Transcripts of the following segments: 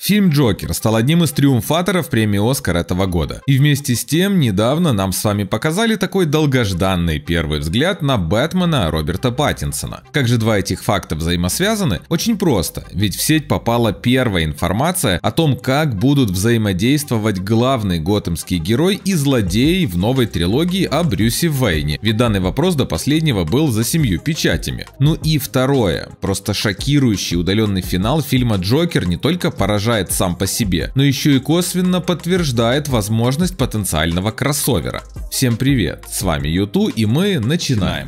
Фильм «Джокер» стал одним из триумфаторов премии «Оскар» этого года. И вместе с тем, недавно нам с вами показали такой долгожданный первый взгляд на Бэтмена Роберта Паттинсона. Как же два этих факта взаимосвязаны? Очень просто, ведь в сеть попала первая информация о том, как будут взаимодействовать главный готэмский герой и злодей в новой трилогии о Брюсе Вейне, ведь данный вопрос до последнего был за семью печатями. Ну и второе, просто шокирующий удаленный финал фильма «Джокер» не только поражает отражает сам по себе, но еще и косвенно подтверждает возможность потенциального кроссовера. Всем привет, с вами Юту и мы начинаем.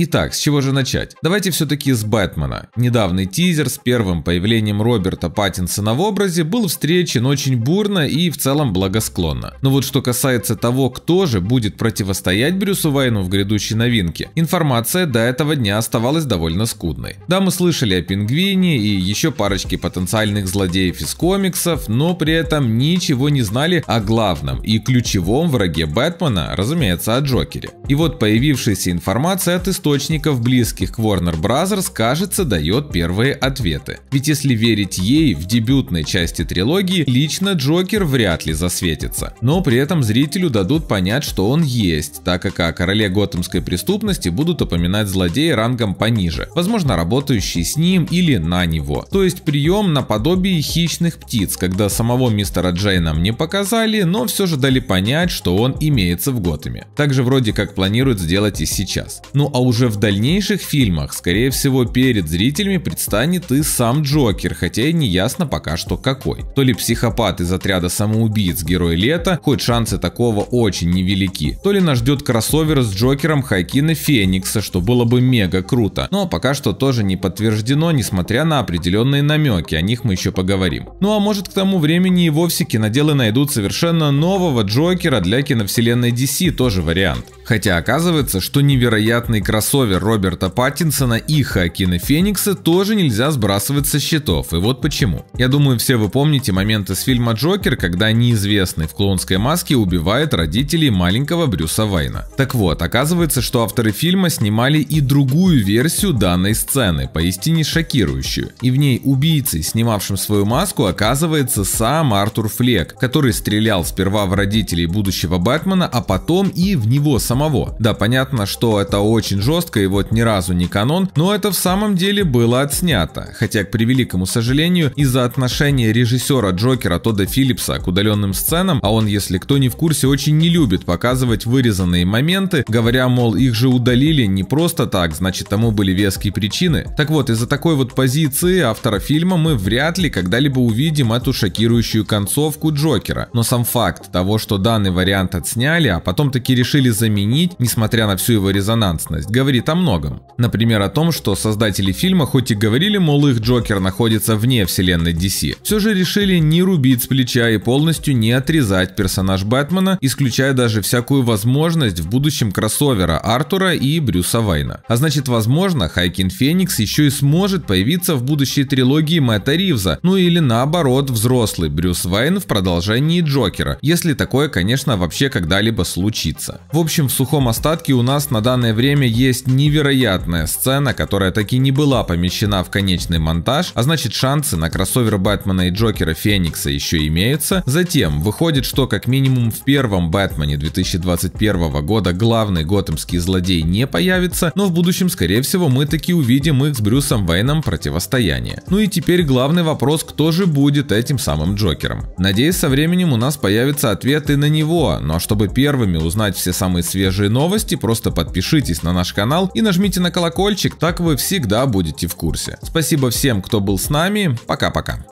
Итак, с чего же начать? Давайте все-таки с Бэтмена. Недавний тизер с первым появлением Роберта Паттинсона в образе был встречен очень бурно и в целом благосклонно. Но вот что касается того, кто же будет противостоять Брюсу Вайну в грядущей новинке, информация до этого дня оставалась довольно скудной. Да, мы слышали о Пингвине и еще парочке потенциальных злодеев из комиксов, но при этом ничего не знали о главном и ключевом враге Бэтмена, разумеется, о Джокере. И вот появившаяся информация от истории источников, близких к Warner Bros., кажется, дает первые ответы. Ведь если верить ей, в дебютной части трилогии лично Джокер вряд ли засветится. Но при этом зрителю дадут понять, что он есть, так как о короле готэмской преступности будут упоминать злодеи рангом пониже, возможно, работающие с ним или на него. То есть прием наподобие хищных птиц, когда самого мистера Джей нам не показали, но все же дали понять, что он имеется в Готэме. Также вроде как планируют сделать и сейчас. Ну а уж уже в дальнейших фильмах, скорее всего, перед зрителями предстанет и сам Джокер, хотя и не ясно пока что какой. То ли психопат из отряда самоубийц Герой Лета, хоть шансы такого очень невелики, то ли нас ждет кроссовер с Джокером Хайкина Феникса, что было бы мега круто. Но пока что тоже не подтверждено, несмотря на определенные намеки, о них мы еще поговорим. Ну а может к тому времени и вовсе киноделы найдут совершенно нового Джокера для киновселенной DC, тоже вариант. Хотя оказывается, что невероятный кроссовер Роберта Паттинсона и Хоакина Феникса тоже нельзя сбрасывать со счетов, и вот почему. Я думаю, все вы помните момент из фильма «Джокер», когда неизвестный в клоунской маске убивает родителей маленького Брюса Вайна. Так вот, оказывается, что авторы фильма снимали и другую версию данной сцены, поистине шокирующую. И в ней убийцей, снимавшим свою маску, оказывается сам Артур Флек, который стрелял сперва в родителей будущего Бэтмена, а потом и в него самого самого. Да, понятно, что это очень жестко и вот ни разу не канон, но это в самом деле было отснято. Хотя, к превеликому сожалению, из-за отношения режиссера Джокера Тодда Филлипса к удаленным сценам, а он, если кто не в курсе, очень не любит показывать вырезанные моменты, говоря, мол, их же удалили не просто так, значит тому были веские причины. Так вот, из-за такой вот позиции автора фильма мы вряд ли когда-либо увидим эту шокирующую концовку Джокера. Но сам факт того, что данный вариант отсняли, а потом таки решили заменить изменить, несмотря на всю его резонансность, говорит о многом. Например, о том, что создатели фильма хоть и говорили, мол, их Джокер находится вне вселенной DC, все же решили не рубить с плеча и полностью не отрезать персонаж Бэтмена, исключая даже всякую возможность в будущем кроссовера Артура и Брюса Вайна. А значит, возможно, Хайкин Феникс еще и сможет появиться в будущей трилогии Мэтта Ривза, ну или наоборот, взрослый Брюс Вайн в продолжении Джокера, если такое, конечно, вообще когда-либо случится. В общем, в сухом остатке у нас на данное время есть невероятная сцена, которая таки не была помещена в конечный монтаж, а значит шансы на кроссовер Бэтмена и Джокера Феникса еще имеются. Затем выходит, что как минимум в первом Бэтмене 2021 года главный готэмский злодей не появится, но в будущем скорее всего мы таки увидим их с Брюсом Вейном противостояние. Ну и теперь главный вопрос, кто же будет этим самым Джокером. Надеюсь со временем у нас появятся ответы на него, но ну а чтобы первыми узнать все самые свежие свежие новости, просто подпишитесь на наш канал и нажмите на колокольчик, так вы всегда будете в курсе. Спасибо всем, кто был с нами. Пока-пока.